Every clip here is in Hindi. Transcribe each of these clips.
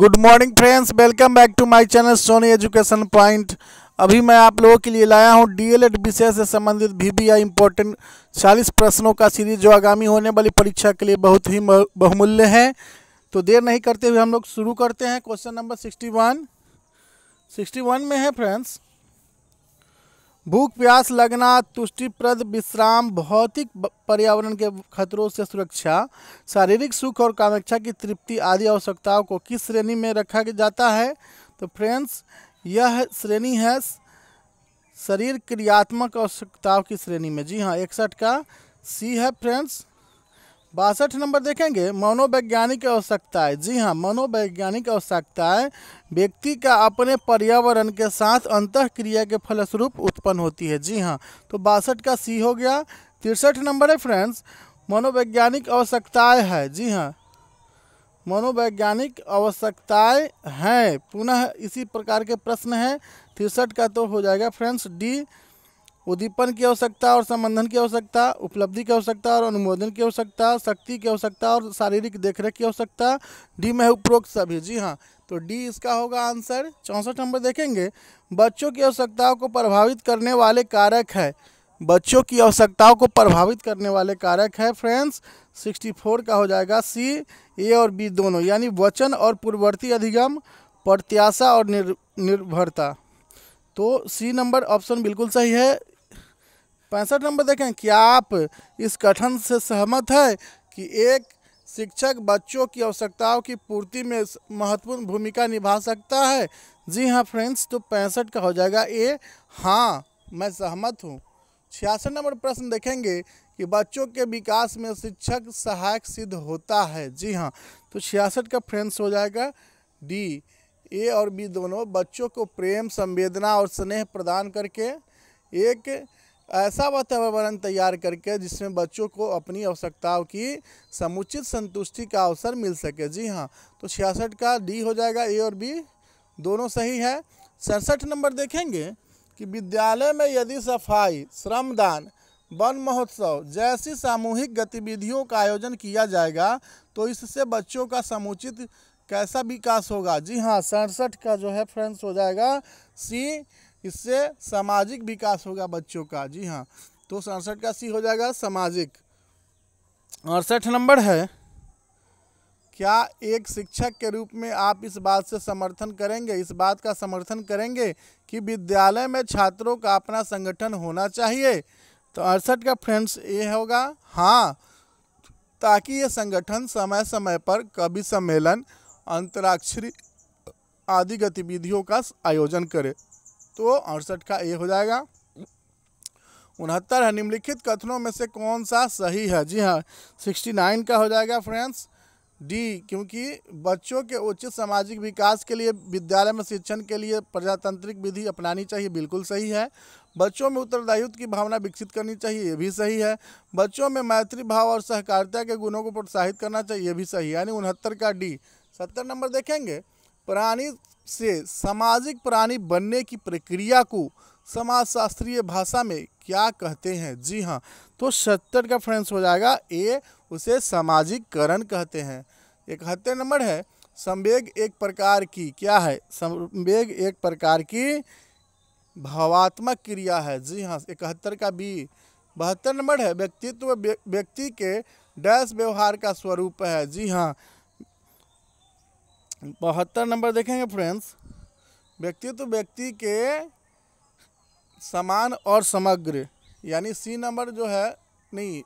good morning friends welcome back to my channel Sony Education Point अभी मैं आप लोगों के लिए लाया हूं डीएलएड विषय से संबंधित वी बी आई इम्पोर्टेंट चालीस प्रश्नों का सीरीज जो आगामी होने वाली परीक्षा के लिए बहुत ही बहुमूल्य है तो देर नहीं करते हुए हम लोग शुरू करते हैं question number sixty one sixty one में है फ्रेंड्स भूख प्यास लगना तुष्टिप्रद विश्राम भौतिक पर्यावरण के खतरों से सुरक्षा शारीरिक सुख और कामेक्षा की तृप्ति आदि आवश्यकताओं को किस श्रेणी में रखा जाता है तो फ्रेंड्स यह श्रेणी है शरीर क्रियात्मक आवश्यकताओं की श्रेणी में जी हाँ इकसठ का सी है फ्रेंड्स बासठ नंबर देखेंगे मनोवैज्ञानिक आवश्यकताएं जी हाँ मनोवैज्ञानिक आवश्यकताएं व्यक्ति का अपने पर्यावरण के साथ अंत क्रिया के फलस्वरूप उत्पन्न होती है जी हाँ तो बासठ का सी हो गया तिरसठ नंबर है फ्रेंड्स मनोवैज्ञानिक आवश्यकताएं है जी हाँ मनोवैज्ञानिक आवश्यकताएं हैं पुनः इसी प्रकार के प्रश्न हैं तिरसठ का तो हो जाएगा फ्रेंड्स डी उद्दीपन की आवश्यकता और संबंधन की आवश्यकता उपलब्धि की आवश्यकता और अनुमोदन की आवश्यकता शक्ति की आवश्यकता और शारीरिक देखरेख की आवश्यकता डी में उपरोक्त सभी जी हाँ तो डी इसका होगा आंसर चौंसठ नंबर देखेंगे बच्चों की आवश्यकताओं को प्रभावित करने वाले कारक है बच्चों की आवश्यकताओं को प्रभावित करने वाले कारक है फ्रेंड्स सिक्सटी का हो जाएगा सी ए और बी दोनों यानी वचन और पूर्ववर्ती अधिगम प्रत्याशा और निर् निर्भरता तो सी नंबर ऑप्शन बिल्कुल सही है पैंसठ नंबर देखें क्या आप इस कथन से सहमत है कि एक शिक्षक बच्चों की आवश्यकताओं की पूर्ति में महत्वपूर्ण भूमिका निभा सकता है जी हाँ फ्रेंड्स तो पैंसठ का हो जाएगा ए हाँ मैं सहमत हूँ छियासठ नंबर प्रश्न देखेंगे कि बच्चों के विकास में शिक्षक सहायक सिद्ध होता है जी हाँ तो छियासठ का फ्रेंड्स हो जाएगा डी ए और बी दोनों बच्चों को प्रेम संवेदना और स्नेह प्रदान करके एक ऐसा वातावरण तैयार करके जिसमें बच्चों को अपनी आवश्यकताओं की समुचित संतुष्टि का अवसर मिल सके जी हाँ तो छियासठ का डी हो जाएगा ए और बी दोनों सही है सड़सठ नंबर देखेंगे कि विद्यालय में यदि सफाई श्रमदान वन महोत्सव जैसी सामूहिक गतिविधियों का आयोजन किया जाएगा तो इससे बच्चों का समुचित कैसा विकास होगा जी हाँ सड़सठ का जो है फ्रेंड्स हो जाएगा सी इससे सामाजिक विकास होगा बच्चों का जी हाँ तो सड़सठ का सी हो जाएगा सामाजिक अड़सठ नंबर है क्या एक शिक्षक के रूप में आप इस बात से समर्थन करेंगे इस बात का समर्थन करेंगे कि विद्यालय में छात्रों का अपना संगठन होना चाहिए तो अड़सठ का फ्रेंड्स ये होगा हाँ ताकि ये संगठन समय समय पर कवि सम्मेलन अंतराक्षरी आदि गतिविधियों का आयोजन करे तो अड़सठ का ए हो जाएगा उनहत्तर है निम्नलिखित कथनों में से कौन सा सही है जी हाँ सिक्सटी नाइन का हो जाएगा फ्रेंड्स डी क्योंकि बच्चों के उचित सामाजिक विकास के लिए विद्यालय में शिक्षण के लिए प्रजातांत्रिक विधि अपनानी चाहिए बिल्कुल सही है बच्चों में उत्तरदायित्व की भावना विकसित करनी चाहिए ये भी सही है बच्चों में मैत्री भाव और सहकारिता के गुणों को प्रोत्साहित करना चाहिए ये भी सही है यानी उनहत्तर का डी सत्तर नंबर देखेंगे प्राणी से सामाजिक प्राणी बनने की प्रक्रिया को समाजशास्त्रीय भाषा में क्या कहते हैं जी हाँ तो सत्तर का फ्रेंड्स हो जाएगा ए उसे सामाजिककरण कहते हैं इकहत्तर नंबर है संवेग एक प्रकार की क्या है संवेग एक प्रकार की भावात्मक क्रिया है जी हाँ इकहत्तर का बी बहत्तर नंबर है व्यक्तित्व व्यक्ति के डैश व्यवहार का स्वरूप है जी हाँ बहत्तर नंबर देखेंगे फ्रेंड्स व्यक्तित्व तो व्यक्ति के समान और समग्र यानी सी नंबर जो है नहीं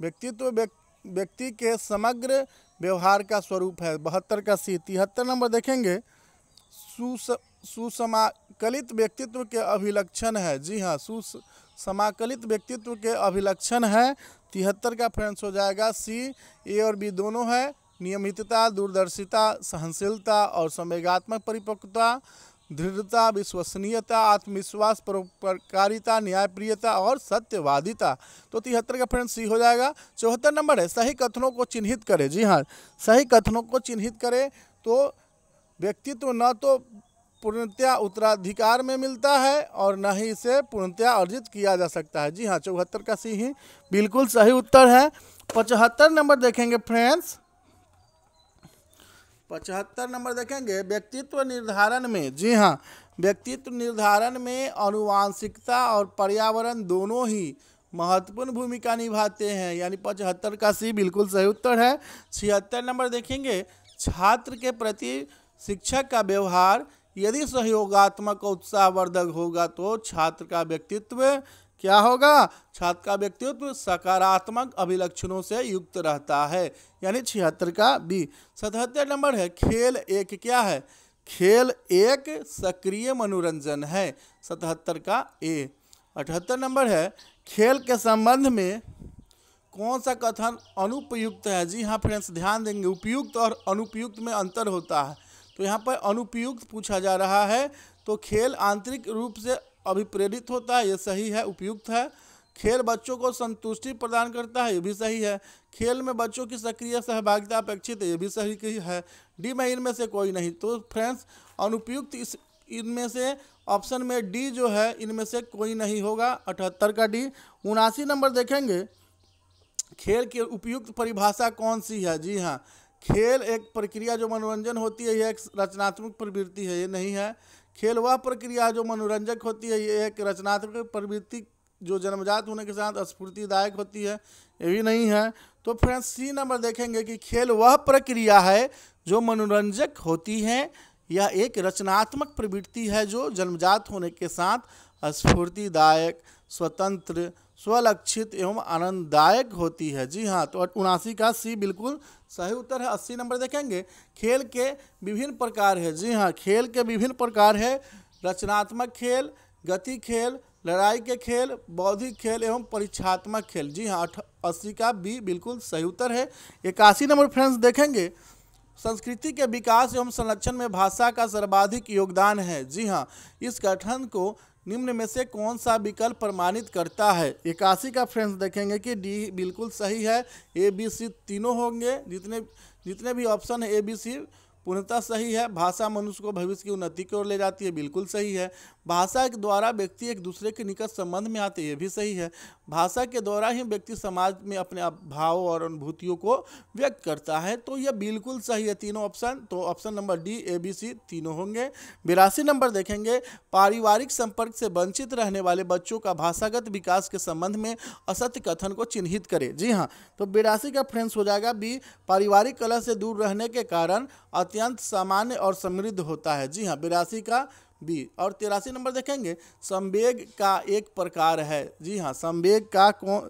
व्यक्तित्व तो व्यक्ति के समग्र व्यवहार का स्वरूप है बहत्तर का सी तिहत्तर नंबर देखेंगे सुस सुसमाकलित व्यक्तित्व के अभिलक्षण है जी हाँ सुसमाकलित समाकलित व्यक्तित्व के अभिलक्षण है तिहत्तर का फ्रेंड्स हो जाएगा सी ए और बी दोनों है नियमितता दूरदर्शिता सहनशीलता और संवेगात्मक परिपक्वता दृढ़ता विश्वसनीयता आत्मविश्वास परोपकारिता न्यायप्रियता और सत्यवादिता तो तिहत्तर का फ्रेंड्स सी हो जाएगा चौहत्तर नंबर है सही कथनों को चिन्हित करें जी हाँ सही कथनों को चिन्हित करें तो व्यक्तित्व न तो पूर्णतया उत्तराधिकार में मिलता है और न ही इसे पूर्णतया अर्जित किया जा सकता है जी हाँ चौहत्तर का सी ही बिल्कुल सही उत्तर है पचहत्तर नंबर देखेंगे फ्रेंड्स पचहत्तर नंबर देखेंगे व्यक्तित्व निर्धारण में जी हाँ व्यक्तित्व निर्धारण में अनुवांशिकता और पर्यावरण दोनों ही महत्वपूर्ण भूमिका निभाते हैं यानी पचहत्तर का सी बिल्कुल सही उत्तर है छिहत्तर नंबर देखेंगे छात्र के प्रति शिक्षक का व्यवहार यदि सहयोगात्मक उत्साहवर्धक होगा तो छात्र का व्यक्तित्व क्या होगा छात्र का व्यक्तित्व सकारात्मक अभिलक्षणों से युक्त रहता है यानी छिहत्तर का बी सतहत्तर नंबर है खेल एक क्या है खेल एक सक्रिय मनोरंजन है सतहत्तर का ए अठहत्तर नंबर है खेल के संबंध में कौन सा कथन अनुपयुक्त है जी हाँ फ्रेंड्स ध्यान देंगे उपयुक्त और अनुपयुक्त में अंतर होता है तो यहाँ पर अनुपयुक्त पूछा जा रहा है तो खेल आंतरिक रूप से अभिप्रेरित होता है ये सही है उपयुक्त है खेल बच्चों को संतुष्टि प्रदान करता है ये भी सही है खेल में बच्चों की सक्रिय सहभागिता अपेक्षित है ये भी सही है डी में इनमें से कोई नहीं तो फ्रेंड्स अनुपयुक्त इस इनमें से ऑप्शन में डी जो है इनमें से कोई नहीं होगा अठहत्तर का डी उनासी नंबर देखेंगे खेल की उपयुक्त परिभाषा कौन सी है जी हाँ खेल एक प्रक्रिया जो मनोरंजन होती है यह एक रचनात्मक प्रवृत्ति है ये नहीं है खेल वह प्रक्रिया जो मनोरंजक होती है ये एक रचनात्मक प्रवृत्ति जो जन्मजात होने के साथ स्फूर्तिदायक होती है ये भी नहीं है तो फ्रेंड्स सी नंबर देखेंगे कि खेल वह प्रक्रिया है जो मनोरंजक होती है यह एक रचनात्मक प्रवृत्ति है जो जन्मजात होने के साथ स्फूर्तिदायक स्वतंत्र स्वलक्षित एवं आनंददायक होती है जी हाँ तो उनासी का सी बिल्कुल सही उत्तर है अस्सी नंबर देखेंगे खेल के विभिन्न प्रकार है जी हाँ खेल के विभिन्न प्रकार है रचनात्मक खेल गति खेल लड़ाई के खेल बौद्धिक खेल एवं परीक्षात्मक खेल जी हाँ अस्सी का बी बिल्कुल सही उत्तर है इक्यासी नंबर फ्रेंड्स देखेंगे संस्कृति के विकास एवं संरक्षण में भाषा का सर्वाधिक योगदान है जी हाँ इस गठन को निम्न में से कौन सा विकल्प प्रमाणित करता है इक्यासी का फ्रेंड्स देखेंगे कि डी बिल्कुल सही है ए बी सी तीनों होंगे जितने जितने भी ऑप्शन है ए बी सी पूर्णतः सही है भाषा मनुष्य को भविष्य की उन्नति की ओर ले जाती है बिल्कुल सही है भाषा के द्वारा व्यक्ति एक दूसरे के निकट संबंध में आते ये भी सही है भाषा के द्वारा ही व्यक्ति समाज में अपने भाव और अनुभूतियों को व्यक्त करता है तो यह बिल्कुल सही है तीनों ऑप्शन तो option number D A B C तीनों होंगे बिरासी नंबर देखेंगे पारिवारिक संपर्क से वंचित रहने वाले बच्चों का भाषागत विकास के संबंध में असत्य कथन को चिन्हित करे जी हाँ तो बिरासी का फ्रेंड्स हो जाएगा बी पारिवारिक कला से दूर रहने के कारण अत्यंत सामान्य और समृद्ध होता है जी हाँ बिरासी का बी और तिरासी नंबर देखेंगे संवेग का एक प्रकार है जी हाँ संवेग का कौन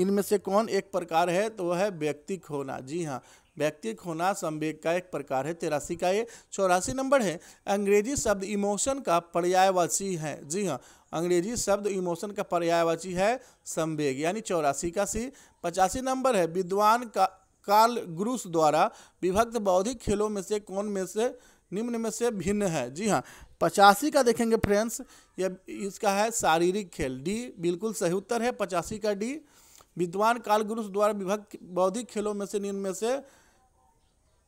इनमें से कौन एक प्रकार है तो वह है व्यक्तिक होना जी हाँ व्यक्तिक होना संवेग का एक प्रकार है तिरासी का ये चौरासी नंबर है अंग्रेजी शब्द इमोशन का पर्यायवाची है जी हाँ अंग्रेजी शब्द इमोशन का पर्यायवाची है संवेग यानी चौरासी का सी पचासी नंबर है विद्वान का काल गुरुस द्वारा विभक्त बौद्धिक खेलों में से कौन में से निम्न में से भिन्न है जी हाँ पचासी का देखेंगे फ्रेंड्स ये इसका है शारीरिक खेल डी बिल्कुल सही उत्तर है पचासी का डी विद्वान काल द्वारा विभक्त बौद्धिक खेलों में से निम्न में से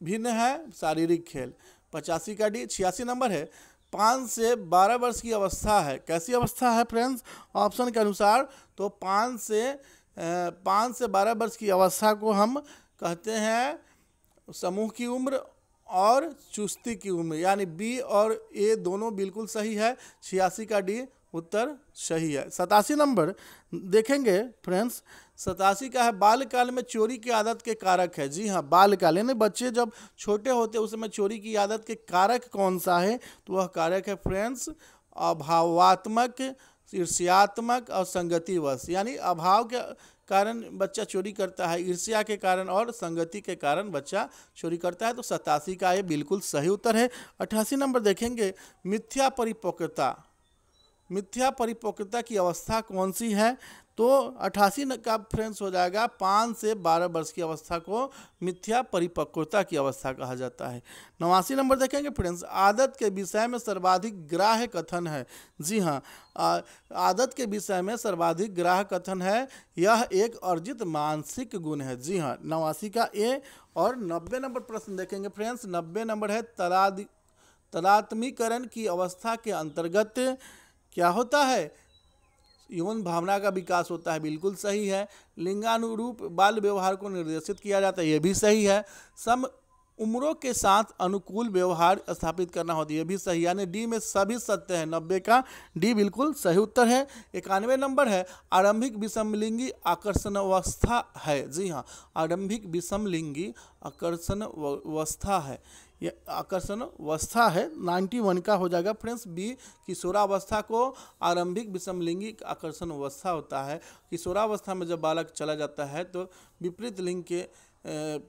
भिन्न है शारीरिक खेल पचासी का डी छियासी नंबर है पाँच से बारह वर्ष की अवस्था है कैसी अवस्था है फ्रेंड्स ऑप्शन के अनुसार तो पाँच से पाँच से बारह वर्ष की अवस्था को हम कहते हैं समूह की उम्र और चुस्ती की उम्र यानी बी और ए दोनों बिल्कुल सही है छियासी का डी उत्तर सही है सतासी नंबर देखेंगे फ्रेंड्स सतासी का है बालकाल में चोरी की आदत के कारक है जी हाँ बालकाल यानी बच्चे जब छोटे होते उस समय चोरी की आदत के कारक कौन सा है तो वह कारक है फ्रेंड्स अभावात्मक ईर्ष्यात्मक और संगतिवश यानी अभाव के कारण बच्चा चोरी करता है ईर्ष्या के कारण और संगति के कारण बच्चा चोरी करता है तो सतासी का ये बिल्कुल सही उत्तर है अठासी नंबर देखेंगे मिथ्या परिपक्वता मिथ्या परिपक्वता की अवस्था कौन सी है तो अठासी का फ्रेंस हो जाएगा पाँच से बारह वर्ष की अवस्था को मिथ्या परिपक्वता की अवस्था कहा जाता है नवासी नंबर देखेंगे फ्रेंड्स आदत के विषय में सर्वाधिक ग्राह कथन है जी हाँ आदत के विषय में सर्वाधिक ग्राह कथन है यह एक अर्जित मानसिक गुण है जी हाँ नवासी का ए और नब्बे नंबर प्रश्न देखेंगे फ्रेंड्स नब्बे नंबर है तलाद तलात्मीकरण की अवस्था के अंतर्गत क्या होता है यौन भावना का विकास होता है बिल्कुल सही है लिंगानुरूप बाल व्यवहार को निर्देशित किया जाता है ये भी सही है सम उम्रों के साथ अनुकूल व्यवहार स्थापित करना होता है ये भी सही यानी डी में सभी सत्य है नब्बे का डी बिल्कुल सही उत्तर है इक्यानवे नंबर है आरंभिक विषमलिंगी आकर्षण अवस्था है जी हाँ आरंभिक विषमलिंगी आकर्षण अवस्था है ये आकर्षण अवस्था है 91 का हो जाएगा फ्रेंड्स बी किशोरावस्था को आरंभिक विषमलिंगिक आकर्षण अवस्था होता है किशोरावस्था में जब बालक चला जाता है तो विपरीत लिंग के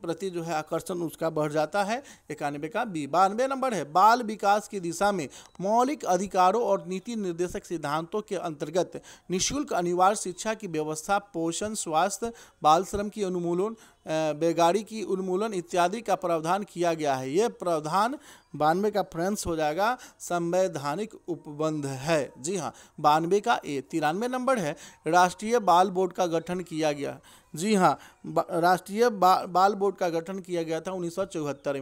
प्रति जो है आकर्षण उसका बढ़ जाता है इक्यानवे का बी बानवे नंबर है बाल विकास की दिशा में मौलिक अधिकारों और नीति निर्देशक सिद्धांतों के अंतर्गत निशुल्क अनिवार्य शिक्षा की व्यवस्था पोषण स्वास्थ्य बाल श्रम की अनुमूलन बेगाड़ी की उन्मूलन इत्यादि का प्रावधान किया गया है ये प्रावधान बानवे का फ्रेंस हो जाएगा संवैधानिक उपबंध है जी हाँ बानवे का ए तिरानवे नंबर है राष्ट्रीय बाल बोर्ड का गठन किया गया जी हाँ बा, राष्ट्रीय बा, बाल बोर्ड का गठन किया गया था उन्नीस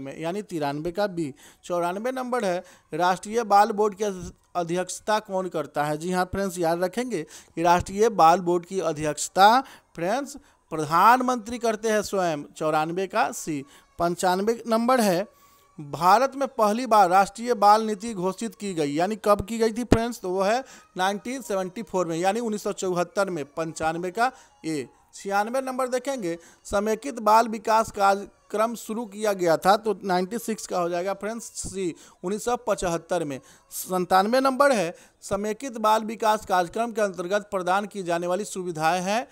में यानी तिरानवे का बी चौरानवे नंबर है राष्ट्रीय बाल बोर्ड की अध्यक्षता कौन करता है जी हाँ फ्रेंड्स याद रखेंगे कि राष्ट्रीय बाल बोर्ड की अध्यक्षता फ्रेंड्स प्रधानमंत्री करते हैं स्वयं चौरानवे का सी पंचानवे नंबर है भारत में पहली बार राष्ट्रीय बाल नीति घोषित की गई यानी कब की गई थी फ्रेंड्स तो वो है 1974 में यानी चौहत्तर में पंचानवे का ए छियानवे नंबर देखेंगे समेकित बाल विकास कार्यक्रम शुरू किया गया था तो 96 का हो जाएगा फ्रेंड्स सी 1975 में संतानवे नंबर है समेकित बाल विकास कार्यक्रम के अंतर्गत प्रदान की जाने वाली सुविधाएं हैं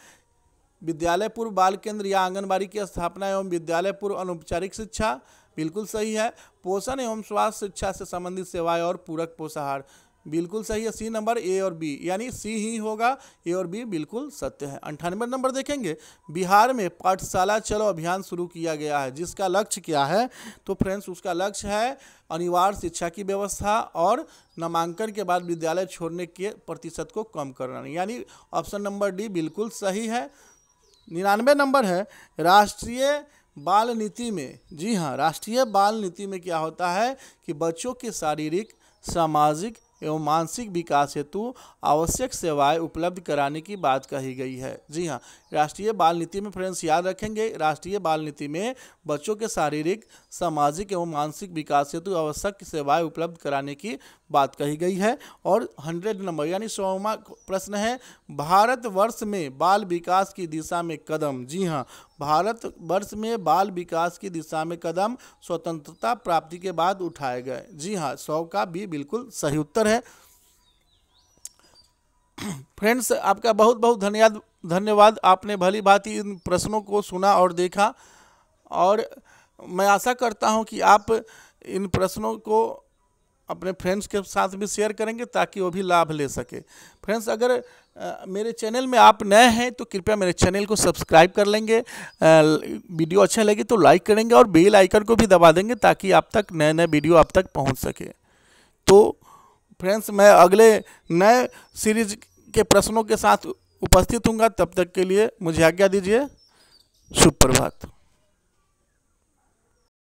विद्यालय पूर्व बाल केंद्र या आंगनबाड़ी की स्थापना एवं विद्यालय पूर्व अनौपचारिक शिक्षा बिल्कुल सही है पोषण एवं स्वास्थ्य शिक्षा से संबंधित सेवाएं और पूरक पोषाहार बिल्कुल सही है सी नंबर ए और बी यानी सी ही होगा ए और बी बिल्कुल सत्य है अंठानवे नंबर देखेंगे बिहार में पाठशाला चलो अभियान शुरू किया गया है जिसका लक्ष्य क्या है तो फ्रेंड्स उसका लक्ष्य है अनिवार्य शिक्षा की व्यवस्था और नामांकन के बाद विद्यालय छोड़ने के प्रतिशत को कम करना यानी ऑप्शन नंबर डी बिल्कुल सही है निन्यानवे नंबर है राष्ट्रीय बाल नीति में जी हाँ राष्ट्रीय बाल नीति में क्या होता है कि बच्चों के शारीरिक सामाजिक एवं मानसिक विकास हेतु आवश्यक सेवाएं उपलब्ध कराने की बात कही गई है जी हाँ राष्ट्रीय बाल नीति में फ्रेंड्स याद रखेंगे राष्ट्रीय बाल नीति में बच्चों के शारीरिक सामाजिक एवं मानसिक विकास हेतु आवश्यक सेवाएं उपलब्ध कराने की बात कही गई है और हंड्रेड नंबर यानी सौवा प्रश्न है भारत वर्ष में बाल विकास की दिशा में कदम जी हाँ भारत वर्ष में बाल विकास की दिशा में कदम स्वतंत्रता प्राप्ति के बाद उठाए गए जी हाँ सौ का भी बिल्कुल सही उत्तर है फ्रेंड्स आपका बहुत बहुत धन्यवाद धन्यवाद आपने भली भांति इन प्रश्नों को सुना और देखा और मैं आशा करता हूं कि आप इन प्रश्नों को अपने फ्रेंड्स के साथ भी शेयर करेंगे ताकि वो भी लाभ ले सके फ्रेंड्स अगर आ, मेरे चैनल में आप नए हैं तो कृपया मेरे चैनल को सब्सक्राइब कर लेंगे आ, वीडियो अच्छा लगे तो लाइक करेंगे और बेल आइकन को भी दबा देंगे ताकि आप तक नए नए वीडियो आप तक पहुंच सके तो फ्रेंड्स मैं अगले नए सीरीज के प्रश्नों के साथ उपस्थित हूँगा तब तक के लिए मुझे आज्ञा दीजिए सुप्रभात